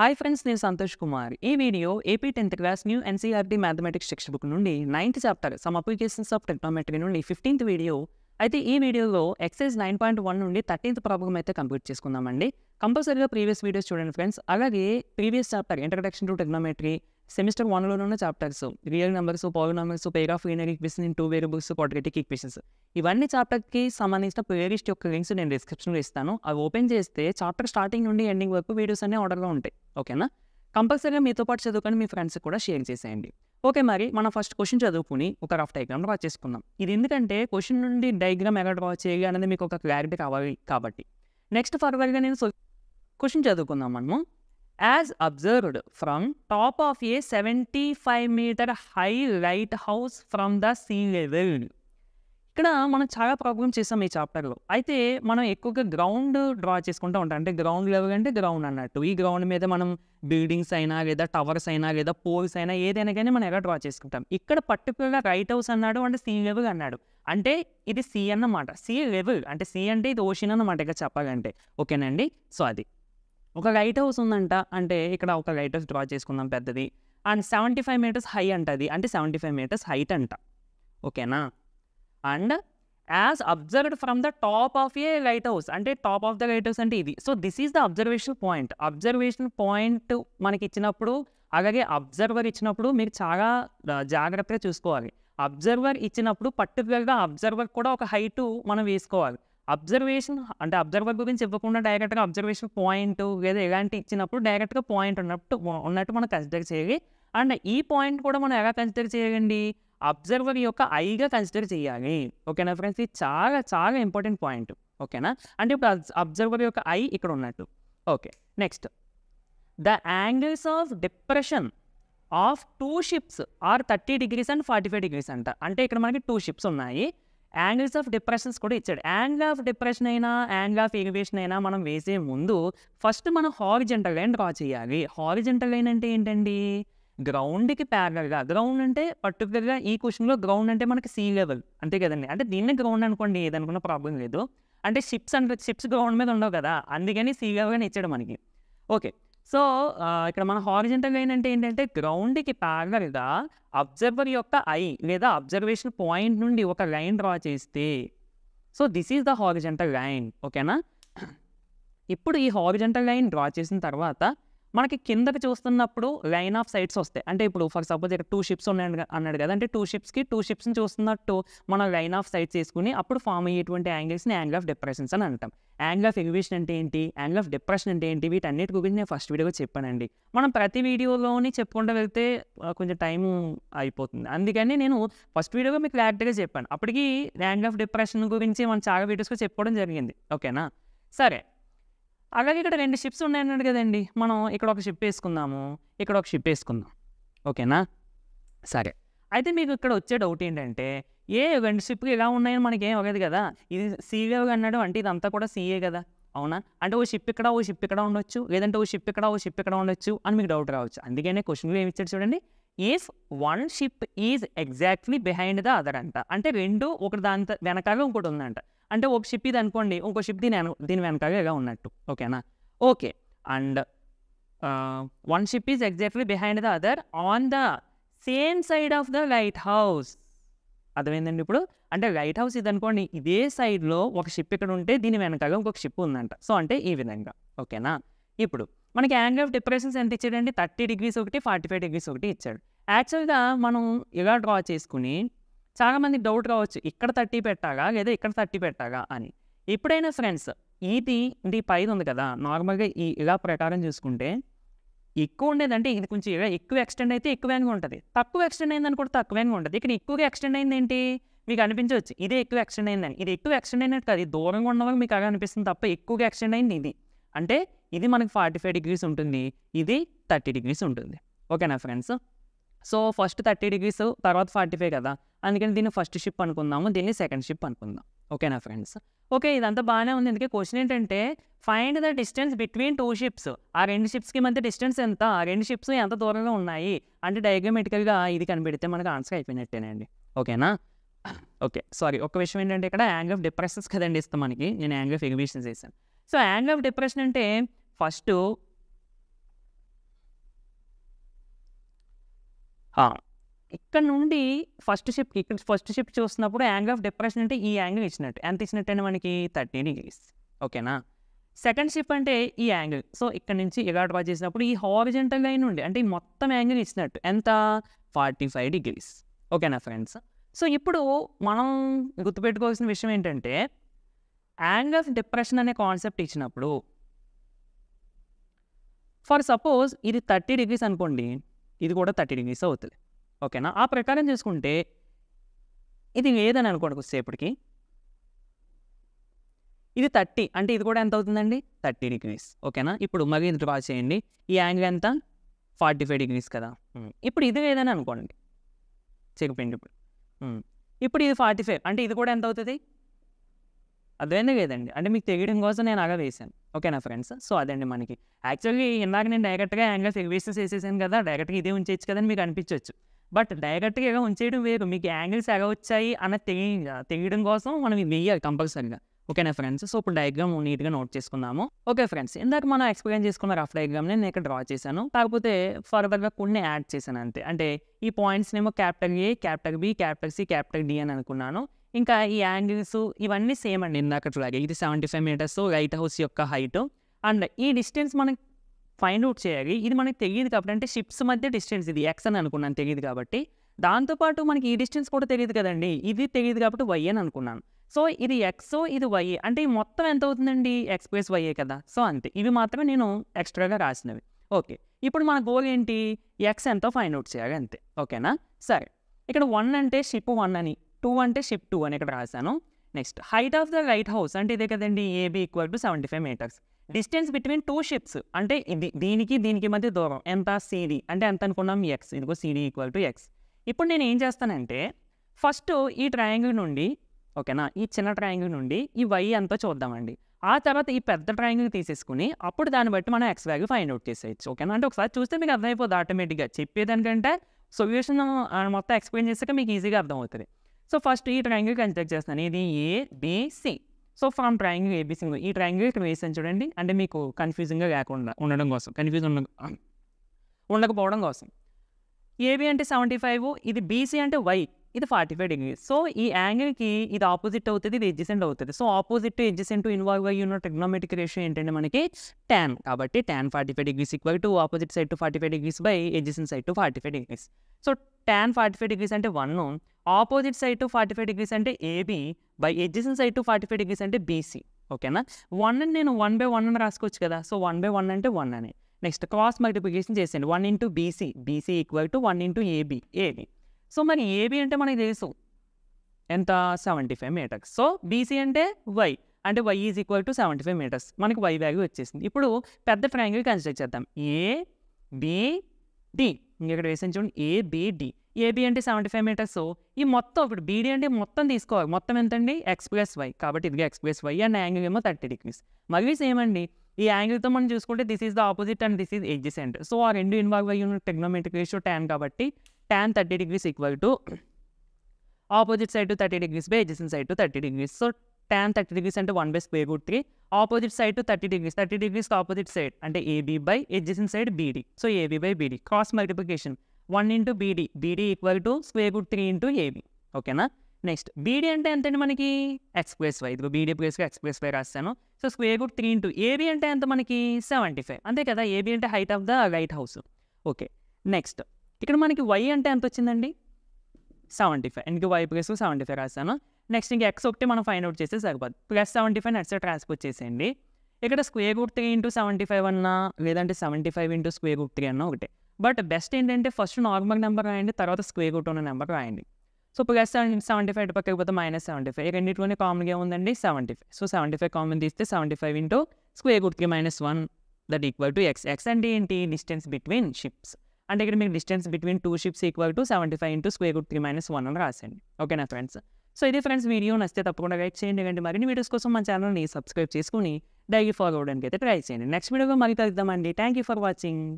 Hi friends నేను సంతోష్ కుమార్ ఈ video AP tenth class new NCERT mathematics text book నుండి ninth chapter some applications of trigonometry నుండి fifteenth video అయితే ఈ వీడియోలో ఎక్సైజ్ నైన్ పాయింట్ వన్ నుండి థర్టీన్త్ ప్రాబ్లం అయితే కంప్లీట్ చేసుకుందామండి కంపల్సరీగా ప్రీవియస్ వీడియోస్ చూడండి ఫ్రెండ్స్ అలాగే previous chapter introduction to trigonometry semester వన్లోనే ఉన్న chapters real numbers numbers pair of linear equation in two variables కిక్ ఈక్వేషన్స్ ఇవన్నీ చాప్టర్కి సంబంధించిన ప్లేలిస్ట్ యొక్క లింక్స్ నేను డిస్క్రిప్షన్లో ఇస్తాను అవి ఓపెన్ చేస్తే చాప్టర్ స్టార్టింగ్ నుండి ఎండింగ్ వరకు వీడియోస్ అన్నీ ఆర్డర్లో ఉంటాయి ఓకేనా కంపల్సరీగా మీతో పాటు చదువుకొని మీ ఫ్రెండ్స్కి కూడా షేర్ చేసేయండి ఓకే మరి మనం ఫస్ట్ క్వశ్చన్ చదువుకుని ఒక రఫ్ డైగ్రామ్ డ్రా చేసుకుందాం ఇది ఎందుకంటే క్వశ్చన్ నుండి డైగ్రామ్ ఎలా డ్రా చేయాలి అనేది మీకు ఒక క్లారిటీ కావాలి కాబట్టి నెక్స్ట్ ఫర్వర్గా నేను క్వశ్చన్ చదువుకుందాం మనము as observed from top of a seventy five metre high lighthouse from the sea level ఇక్కడ మనం చాలా ప్రాబ్లమ్ చేసాం ఈ చాప్టర్లో అయితే మనం ఎక్కువగా గ్రౌండ్ డ్రా చేసుకుంటూ ఉంటాం అంటే గ్రౌండ్ లెవెల్ అంటే గ్రౌండ్ అన్నట్టు ఈ గ్రౌండ్ మీద మనం బిల్డింగ్స్ అయినా లేదా టవర్స్ అయినా లేదా పోల్స్ అయినా ఏదైనా కానీ మనం ఎలా డ్రా చేసుకుంటాం ఇక్కడ పర్టికులర్గా రైట్ హౌస్ అన్నాడు అంటే సీ లెవెల్ అన్నాడు అంటే ఇది సీ అన్నమాట సీ లెవెల్ అంటే సీ అంటే ఇది ఓషన్ అన్నమాట ఇక చెప్పాలంటే ఓకేనండి సో అది ఒక లైట్ హౌస్ ఉందంట అంటే ఇక్కడ ఒక లైట్ హౌస్ డ్రా చేసుకుందాం పెద్దది and seventy five metres high అంట అది అంటే సెవెంటీ ఫైవ్ మీటర్స్ హైట్ అంట ఓకేనా and as observed from the top of a lighthouse అంటే top of the lighthouse అంటే ఇది so this is the observation point observation point మనకి ఇచ్చినప్పుడు అలాగే అబ్జర్వర్ ఇచ్చినప్పుడు మీరు చాలా జాగ్రత్తగా చూసుకోవాలి అబ్జర్వర్ ఇచ్చినప్పుడు పర్టికులర్గా అబ్జర్వర్ కూడా ఒక హైటు మనం వేసుకోవాలి అబ్జర్వేషన్ అంటే అబ్జర్వర్ గురించి ఇవ్వకుండా డైరెక్ట్గా అబ్జర్వేషన్ పాయింట్ లేదా ఇలాంటి ఇచ్చినప్పుడు డైరెక్ట్గా పాయింట్ ఉన్నట్టు ఉన్నట్టు మనం కన్సిడర్ చేయాలి అండ్ ఈ పాయింట్ కూడా మనం ఎలా కన్సిడర్ చేయగండి అబ్జర్వర్ యొక్క ఐగా కన్సిడర్ చేయాలి ఓకేనా ఫ్రెండ్స్ ఇది చాలా చాలా ఇంపార్టెంట్ పాయింట్ ఓకేనా అంటే ఇప్పుడు అబ్జర్వర్ యొక్క ఐ ఇక్కడ ఉన్నట్టు okay next the angles of depression of two ships are thirty degrees and forty five degrees అంట అంటే ఇక్కడ మనకి టూ షిప్స్ ఉన్నాయి యాంగిల్స్ ఆఫ్ డిప్రెషన్స్ కూడా ఇచ్చాడు యాంగిల్ ఆఫ్ డిప్రెషన్ అయినా యాంగిల్ ఆఫ్ ఎలివేషన్ అయినా మనం వేసే ముందు ఫస్ట్ మనం హారిజెంటల్ లైన్ డ్రా చేయాలి హారిజెంటల్ లైన్ అంటే ఏంటండి గ్రౌండ్కి ప్యారల్గా గ్రౌండ్ అంటే పర్టికులర్గా ఈ క్వశ్చన్లో గ్రౌండ్ అంటే మనకి సీ లెవెల్ అంతే కదండి అంటే దీన్నే గ్రౌండ్ అనుకోండి ఏదనుకున్న ప్రాబ్లం లేదు అంటే షిప్స్ అంటే షిప్స్ గ్రౌండ్ మీద ఉండవు కదా అందుకని సీ లెవెల్గానే ఇచ్చాడు మనకి ఓకే సో ఇక్కడ మన హారిజెంటల్ లైన్ అంటే ఏంటంటే గ్రౌండ్కి ప్యారలల్గా అబ్జర్వర్ యొక్క ఐ లేదా అబ్జర్వేషన్ పాయింట్ నుండి ఒక లైన్ డ్రా చేస్తే so this is the horizontal line ఓకేనా ఇప్పుడు ఈ హారిజెంటల్ లైన్ డ్రా చేసిన తర్వాత మనకి కిందకి చూస్తున్నప్పుడు లైన్ ఆఫ్ సైట్స్ వస్తాయి అంటే ఇప్పుడు ఫర్ సపోజ్ ఇక్కడ టూ షిప్స్ ఉన్నాయి అన్నాడు కదా అంటే టూ షిప్స్కి టూ షిప్స్ని చూస్తున్నట్టు మనం లైన్ ఆఫ్ సైట్స్ తీసుకుని అప్పుడు ఫామ్ అయ్యేటువంటి యాంగిల్స్ని యాంగిల్ ఆఫ్ డిప్రెషన్స్ అని అంటాం యాంగిల్ ఆఫ్ ఎగ్విషన్ అంటే ఏంటి యాంగిల్ ఆఫ్ డిప్రెషన్ అంటే ఏంటి వీటన్నిటి గురించి నేను ఫస్ట్ వీడియోగా చెప్పానండి మనం ప్రతి వీడియోలోని చెప్పుకుంటూ వెళ్తే కొంచెం టైం అయిపోతుంది అందుకని నేను ఫస్ట్ వీడియోగా మీకు క్లారిటీగా చెప్పాను అప్పటికి యాంగిల్ ఆఫ్ డిప్రెషన్ గురించి మనం చాలా వీడియోస్గా చెప్పుకోవడం జరిగింది ఓకేనా సరే అలాగే ఇక్కడ రెండు షిప్స్ ఉన్నాయన్నాడు కదండి మనం ఇక్కడ ఒక షిప్ వేసుకుందాము ఇక్కడ ఒక షిప్ వేసుకుందాం ఓకేనా సరే అయితే మీకు ఇక్కడ వచ్చే డౌట్ ఏంటంటే ఏ రెండు షిప్ ఇలా ఉన్నాయని మనకేం అవ్వదు కదా ఇది సీవే అన్నాడు అంటే ఇదంతా కూడా సీఏ కదా అవునా అంటే ఓ షిప్ ఇక్కడ ఓ షిప్ ఇక్కడ ఉండొచ్చు లేదంటే ఓ షిప్ ఇక్కడ ఓ షిప్ ఇక్కడ ఉండొచ్చు అని మీకు డౌట్ రావచ్చు అందుకనే క్వశ్చన్ ఏమి ఇచ్చాడు చూడండి if one ship is exactly behind the other అంట అంటే రెండు ఒకటి దాని వెనకాల ఇంకోటి ఉందంట అంటే ఒక షిప్ ఇది అనుకోండి ఇంకో షిప్ దీని దీని వెనకాలగా ఉన్నట్టు ఓకేనా okay and one ship is exactly behind the other on the same side of the lighthouse అర్థమైందండి ఇప్పుడు అంటే లైట్ హౌస్ ఇది అనుకోండి ఇదే సైడ్లో ఒక షిప్ ఇక్కడ ఉంటే దీని వెనకాల ఇంకొక షిప్ ఉందంట సో అంటే ఈ విధంగా ఓకేనా ఇప్పుడు మనకి యాంగిల్ ఆఫ్ డిప్రెషన్స్ ఎంత ఇచ్చాడండి థర్టీ డిగ్రీస్ ఒకటి ఫార్టీ ఫైవ్ డిగ్రీస్ ఒకటి ఇచ్చాడు యాక్చువల్గా మనం ఇలా డ్రా చేసుకుని చాలామంది డౌట్ రావచ్చు ఇక్కడ తట్టి పెట్టాగా లేదా ఇక్కడ తట్టి పెట్టాగా అని ఎప్పుడైనా ఫ్రెండ్స్ ఇది ఇది పైది ఉంది కదా నార్మల్గా ఈ ఇలా ప్రకారం చూసుకుంటే ఎక్కువ ఉండేదంటే ఇది కొంచెం ఇలా ఎక్కువ ఎక్స్టెండ్ అయితే ఎక్కువగా ఉంటుంది తక్కువ ఎక్స్టెండ్ అయిందని కూడా తక్కువగా ఉంటుంది ఇక్కడ ఎక్కువగా ఎక్స్టెండ్ అయింది ఏంటి మీకు అనిపించవచ్చు ఇదే ఎక్కువ ఎక్స్టెండ్ అయిందని ఇది ఎక్కువ ఎక్స్టెండ్ అయినట్టు కాదు దూరంగా ఉన్నవారు మీకు అలా అనిపిస్తుంది తప్ప ఎక్కువగా ఎక్స్టెండ్ అయింది ఇది అంటే ఇది మనకు ఫార్టీ ఫైవ్ డిగ్రీస్ ఉంటుంది ఇది థర్టీ డిగ్రీస్ ఉంటుంది ఓకేనా friends so first thirty degrees తర్వాత ఫార్టీ ఫైవ్ కదా అందుకని దీన్ని ఫస్ట్ షిప్ అనుకుందాము దీన్ని సెకండ్ షిప్ అనుకుందాం ఓకేనా ఫ్రెండ్స్ ఓకే ఇదంతా బాగానే ఉంది అందుకే క్వశ్చన్ ఏంటంటే find the distance between two ships ఆ రెండు షిప్స్కి మధ్య డిస్టెన్స్ ఎంత ఆ రెండు షిప్స్ ఎంత దూరంలో ఉన్నాయి అంటే డయాగ్రమెటికల్గా ఇది కనిపెడితే మనకు ఆన్సర్ అయిపోయినట్టేనండి ఓకేనా ఓకే సారీ ఒక విషయం ఏంటంటే ఇక్కడ యాంగిల్ ఆఫ్ డిప్రెషన్స్ కదండి ఇస్తాం మనకి నేను యాంగిల్ ఆఫ్ ఎగ్జిబిషన్స్ చేశాను సో యాంగిల్ ఆఫ్ డిప్రెషన్ అంటే ఫస్ట్ ఇక్కడ నుండి ఫస్ట్ షిప్ ఇక్కడ ఫస్ట్ షిప్ చూస్తున్నప్పుడు యాంగిల్ ఆఫ్ డిప్రెషన్ అంటే ఈ యాంగిల్ ఇచ్చినట్టు ఎంత ఇచ్చినట్టు మనకి థర్టీ డిగ్రీస్ ఓకేనా సెకండ్ షిప్ అంటే ఈ యాంగిల్ సో ఇక్కడ నుంచి ఇలా డ్రా చేసినప్పుడు ఈ హారిజెంటల్ లైన్ ఉండి అంటే ఈ మొత్తం యాంగిల్ ఇచ్చినట్టు ఎంత ఫార్టీ ఫైవ్ డిగ్రీస్ ఓకేనా ఫ్రెండ్స్ సో ఇప్పుడు మనం గుర్తుపెట్టుకోవాల్సిన విషయం ఏంటంటే యాంగిల్ ఆఫ్ డిప్రెషన్ అనే కాన్సెప్ట్ ఇచ్చినప్పుడు ఫర్ సపోజ్ ఇది థర్టీ డిగ్రీస్ అనుకోండి ఇది కూడా థర్టీ డిగ్రీస్ అవుతుంది ఓకేనా ఆ ప్రకారం చేసుకుంటే ఇది ఏదని అనుకోండి కొద్దిసేపటికి ఇది థర్టీ అంటే ఇది కూడా ఎంత అవుతుందండి థర్టీ డిగ్రీస్ ఓకేనా ఇప్పుడు మరి ఇది డ్రా చేయండి ఈ యాంగిల్ ఎంత ఫార్టీ ఫైవ్ డిగ్రీస్ కదా hmm. ఇప్పుడు ఇది ఏదని అనుకోండి చెక్పోయింది ఇప్పుడు hmm. ఇప్పుడు ఇది ఫార్టీ ఫైవ్ అంటే ఇది కూడా ఎంత అవుతుంది అదేనే లేదండి అంటే మీకు తెగడం కోసం నేను అలా వేసాను ఓకేనా ఫ్రెండ్స్ సో అదండి మనకి యాక్చువల్లీ ఇందాక నేను డైరెక్ట్గా యాంగిల్స్ ఎలివేషన్స్ వేసేసాను కదా డైరెక్ట్గా ఇదే ఉంచేయచ్చు కదా మీకు అనిపించవచ్చు బట్ డైరెక్ట్గా ఎలా ఉంచేయడం వేరు మీకు యాంగిల్స్ ఎలా వచ్చాయి అన్న తెలియ తెగడం కోసం మనం ఇది వేయాలి కంపల్సరీగా ఓకేనా ఫ్రెండ్స్ సో ఇప్పుడు డయాగ్రామ్ నీట్గా నోట్ చేసుకుందాము ఓకే ఫ్రెండ్స్ ఇందాక మనం ఎక్స్ప్లెయిన్ చేసుకున్న రఫ్ డయాగ్రామ్ని నేను ఇక్కడ డ్రా చేశాను కాకపోతే ఫర్దర్గా కొన్ని యాడ్ చేశాను అంతే అంటే ఈ నేమో క్యాప్టర్ ఏ క్యాప్టర్ బి క్యాప్టర్ సి క్యాప్టర్ డి అని అనుకున్నాను ఇంకా ఈ యాంగిల్స్ ఇవన్నీ సేమ్ అండి ఇందాకట్లాగే ఇది seventy five metres lighthouse యొక్క హైట్ అండ్ ఈ డిస్టెన్స్ మనకి ఫైండ్ అవుట్ చేయాలి ఇది మనకి తెలియదు కాబట్టి అంటే షిప్స్ మధ్య డిస్టెన్స్ ఇది ఎక్స్ అని అనుకున్నాను తెలియదు కాబట్టి దాంతోపాటు మనకి ఈ డిస్టెన్స్ కూడా తెలియదు కదండి ఇది తెలియదు కాబట్టి వై అని అనుకున్నాను సో ఇది ఎక్స్ ఇది వై అంటే మొత్తం ఎంత అవుతుందండి ఎక్స్ ప్లస్ వైఏ కదా సో అంతే ఇవి మాత్రమే నేను ఎక్స్ట్రాగా రాసినవి ఓకే ఇప్పుడు మన గోల్ ఏంటి ఎక్స్ ఎంతో ఫైండ్ అవుట్ చేయాలి అంతే ఓకేనా సరే ఇక్కడ వన్ అంటే షిప్ వన్ అని టూ అంటే షిప్ టూ అని ఇక్కడ రాశాను next height of the lighthouse అంటే ఇదే కదండి AB equal to seventy five metres hmm. Distance between two ships అంటే ఇది దీనికి దీనికి మధ్య దూరం ఎంత సిడి అంటే ఎంత అనుకున్నాం ఎక్స్ ఇదిగో సిడి ఈక్వల్ టు ఎక్స్ ఇప్పుడు నేను ఏం చేస్తానంటే ఫస్ట్ ఈ ట్రయాంగిల్ నుండి ఓకేనా ఈ చిన్న ట్రయాంగిల్ నుండి ఈ వై ఎంతో చూద్దామండి ఆ తర్వాత ఈ పెద్ద ట్రయాంగిల్ తీసేసుకుని అప్పుడు దాన్ని బట్టి మనం ఎక్స్ వ్యాగ్యూ ఫైండ్ అవుట్ చేసేయచ్చు ఓకేనా అంటే ఒకసారి చూస్తే మీకు అర్థమైపోతుంది ఆటోమేటిక్గా చెప్పేదానికంటే సొల్యూషన్ మొత్తం ఎక్స్ప్లెయిన్ చేసాక మీకు ఈజీగా అర్థమవుతుంది సో ఫస్ట్ ఈ ట్రయాంగిల్ కన్స్ట్రక్ట్ చేస్తాను ఇది ABC so from triangle ABC ఈ ట్రయాంగిల్ ఇక్కడ వేసాను చూడండి అంటే మీకు కన్ఫ్యూజింగ్గా కాకుండా ఉండడం కోసం కన్ఫ్యూజ్ ఉండ ఉండకపోవడం కోసం ఏబి అంటే సెవెంటీ ఫైవ్ ఇది బీసీ అంటే వై ఇది ఫార్టీ ఫైవ్ డిగ్రీ సో ఈ యాంగిల్కి ఇది ఆపోజిట్ అవుతుంది ఇది ఎడ్జిసెంట్ అవుతుంది సో ఆపోజిట్ ఎడ్జిసెంట్ ఇన్వాల్వ్ అయ్యి ఉన్న టెక్నోమెటిక్ రేషియో ఏంటంటే మనకి ట్యాన్ కాబట్టి tan forty five degrees equal to opposite side to forty five degrees by adjacent side to forty five degrees so tan forty five degrees అంటే one opposite side to forty five degrees అంటే AB by adjacent side to forty five degrees అంటే BC ఓకేనా one అని నేను one by one అని రాసుకోవచ్చు కదా so one by one అంటే వన్ అని నెక్స్ట్ క్రాస్ మల్టిప్లికేషన్ చేసేయండి one into BC BC equal to one into AB AB so మరి ఏబీ అంటే మనకి తెలుసు ఎంత seventy five metres so BC అంటే వై అంటే y is equal to seventy five metres మనకి వై వాల్యూ వచ్చేసింది ఇప్పుడు పెద్ద ట్రయాంగిల్ కన్సిడర్ చేద్దాం ఏ బి డి ఇక్కడ వేసాను చూడండి ఏ డి ఏబి అంటే సెవెంటీ ఫైవ్ మీటర్స్ ఈ మొత్తం ఇప్పుడు బీడీ అంటే మొత్తం తీసుకోవాలి మొత్తం ఎంతండి ప్లస్ వై కాబట్టి ఇదిగా ప్లస్ వై అండ్ యాంగిల్ ఏమో థర్టీ డిగ్రీస్ మళ్ళీ సేమ్ అండి ఈ యాంగిల్తో మనం చూసుకుంటే this is the opposite and this is adjacent so ఆ రెండు ఇన్వాల్వ్ అయ్యి ఉన్న టెక్నోమెట్రిక్ రేషియో ట్యాన్ కాబట్టి tan thirty degrees equal to opposite side to thirty degrees by adjacent side to thirty degrees so tan thirty degrees అంటే one by square root three opposite side to thirty degrees thirty degrees opposite side అంటే AB by adjacent side BD so AB by BD cross multiplication one into BD BD equal to square root three into AB ఓకేనా next BD అంటే ఎంతండి మనకి x y ఇదిగో BD ప్లేస్గా x y రాస్తాను so square root three into AB అంటే ఎంత మనకి సెవెంటీ ఫైవ్ అంతే కదా ఏబీ అంటే height of the lighthouse okay next ఇక్కడ మనకి వై అంటే ఎంత వచ్చిందండి సెవెంటీ ఫైవ్ ఇంక వై ప్లేస్ సెవెంటీ ఫైవ్ రాస్తాను నెక్స్ట్ ఇంక ఎక్స్ ఒకటి మనం ఫైండ్ అవుట్ చేస్తే సరిపోదు plus seventy five next transpose చేసేయండి ఇక్కడ square root three into seventy five అన్నా లేదంటే seventy five into square root three అన్నా ఒకటే బట్ బెస్ట్ ఏంటంటే ఫస్ట్ నార్మల్ నెంబర్ రాయండి తర్వాత స్క్వేర్ రూట్ ఉన్న నెంబర్ రాయండి సో ప్లస్ సెవెంటీ ఫైవ్ పక్కకి పోతే మైనస్ సెవెంటీ ఫైవ్ రెండింటిలోనే కామన్గా ఉందండి seventy five so seventy five common తీస్తే seventy five into square root minus one that equal to x x అంటే ఏంటి డిస్టెన్స్ బిట్వీన్ షిప్స్ అంటే ఇక్కడ మీకు distance between two ships equal to seventy five into square root minus one అని రాసండి ఓకేనా friends so ఇదే ఫ్రెండ్స్ వీడియో నచ్చితే తప్పకుండా గైడ్ చేయండి కానీ మరిన్ని వీడియోస్ కోసం మా ఛానల్ని సబ్స్క్రైబ్ చేసుకుని డైలీ ఫాలో అవ్వడానికి అయితే ట్రై చేయండి నెక్స్ట్ వీడియోలో మరి కలుద్దామండి థ్యాంక్ యూ ఫర్ వాచింగ్